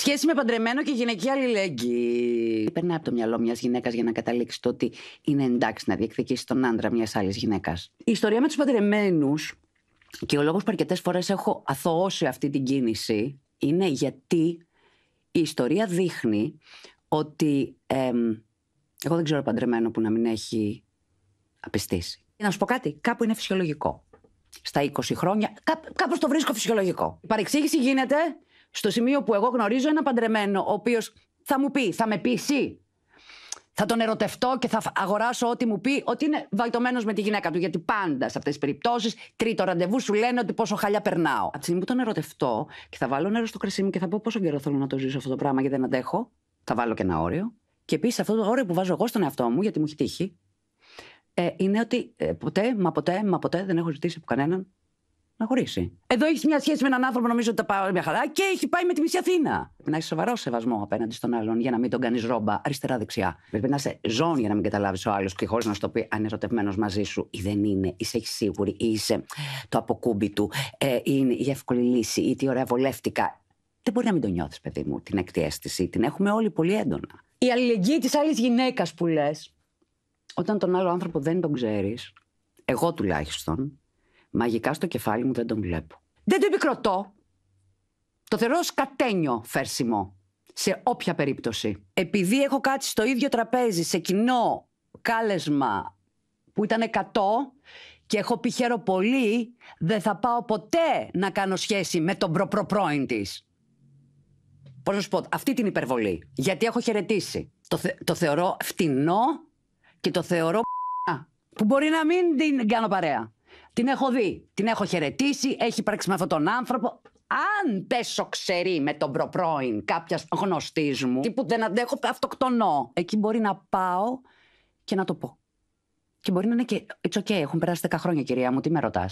Σχέση με παντρεμένο και γυναική αλληλεγγύη. περνάει από το μυαλό μιας γυναίκας για να καταλήξει το ότι είναι εντάξει να διεκδικήσει τον άντρα μιας άλλης γυναίκας. Η ιστορία με τους παντρεμένους, και ο λόγος που αρκετές φορές έχω αθωώσει αυτή την κίνηση, είναι γιατί η ιστορία δείχνει ότι. εγώ δεν ξέρω παντρεμένο που να μην έχει απιστήσει. Να σου πω κάτι, κάπου είναι φυσιολογικό. Στα 20 χρόνια, κά, κάπως το βρίσκω φυσιολογικό. Η παρεξήγηση γίνεται στο σημείο που εγώ γνωρίζω ένα παντρεμένο, ο οποίος θα μου πει, θα με πείσει. Θα τον ερωτευτώ και θα αγοράσω ό,τι μου πει ότι είναι βαλτωμένο με τη γυναίκα του. Γιατί πάντα σε αυτές τις περιπτώσεις, τρίτο ραντεβού σου λένε ότι πόσο χαλιά περνάω. Από τη στιγμή που τον ερωτευτώ και θα βάλω νερό στο κρασί μου και θα πω πόσο καιρό θέλω να το ζήσω αυτό το πράγμα γιατί δεν αντέχω, θα βάλω και ένα όριο. Και επίσης αυτό το όριο που βάζω εγώ στον εαυτό μου, γιατί μου έχει τύχει, ε, είναι ότι ε, ποτέ, μα ποτέ, μα ποτέ δεν έχω ζητήσει από κανέναν να χωρίσει. Εδώ έχεις μια σχέση με έναν άνθρωπο, νομίζω ότι τα πάω μια χαρά και έχει πάει με τη μισή Αθήνα. Πρέπει να έχεις σοβαρό σεβασμό απέναντι στον άλλον για να μην τον κάνεις ρόμπα αριστερά-δεξιά. Πρέπει να είσαι ζων για να μην καταλάβεις ο άλλος και χωρίς να σου το πει αν είναι ερωτευμένος μαζί σου ή δεν είναι, είσαι σίγουρη, ή είσαι το αποκούμπι του, ε, η εύκολη λύση, ή τι ωραία βολεύτηκα. Δεν μπορεί να μην το νιώθεις, παιδί μου, την έκτη Την έχουμε όλοι πολύ έντονα. Η αλληλεγγύη της άλλης γυναίκας που λες, όταν τον άλλο άνθρωπο δεν τον ξέρεις, εγώ τουλάχιστον, Μαγικά στο κεφάλι μου δεν τον βλέπω. Δεν τον επικροτώ. Το θεωρώ σκατένιο κατένιο φέρσιμο σε όποια περίπτωση. Επειδή έχω κάτσει στο ίδιο τραπέζι σε κοινό κάλεσμα που ήταν 100 και έχω πει χαίρο πολύ, δεν θα πάω ποτέ να κάνω σχέση με τον προπροπρόιν της. Πώς να σου πω, αυτή την υπερβολή. Γιατί έχω χαιρετήσει. Το, το θεωρώ φτηνό και το θεωρώ που μπορεί να μην την κάνω παρέα. Την έχω δει, την έχω χαιρετήσει, έχει υπάρξει με αυτόν τον άνθρωπο. Αν πέσω ξερή με τον προπρόιν κάποιας γνωστής μου, τύπου δεν αντέχω, αυτοκτονώ. Εκεί μπορεί να πάω και να το πω. Και μπορεί να είναι και. It's okay, έχουν περάσει 10 χρόνια, κυρία μου, τι με ρωτάς.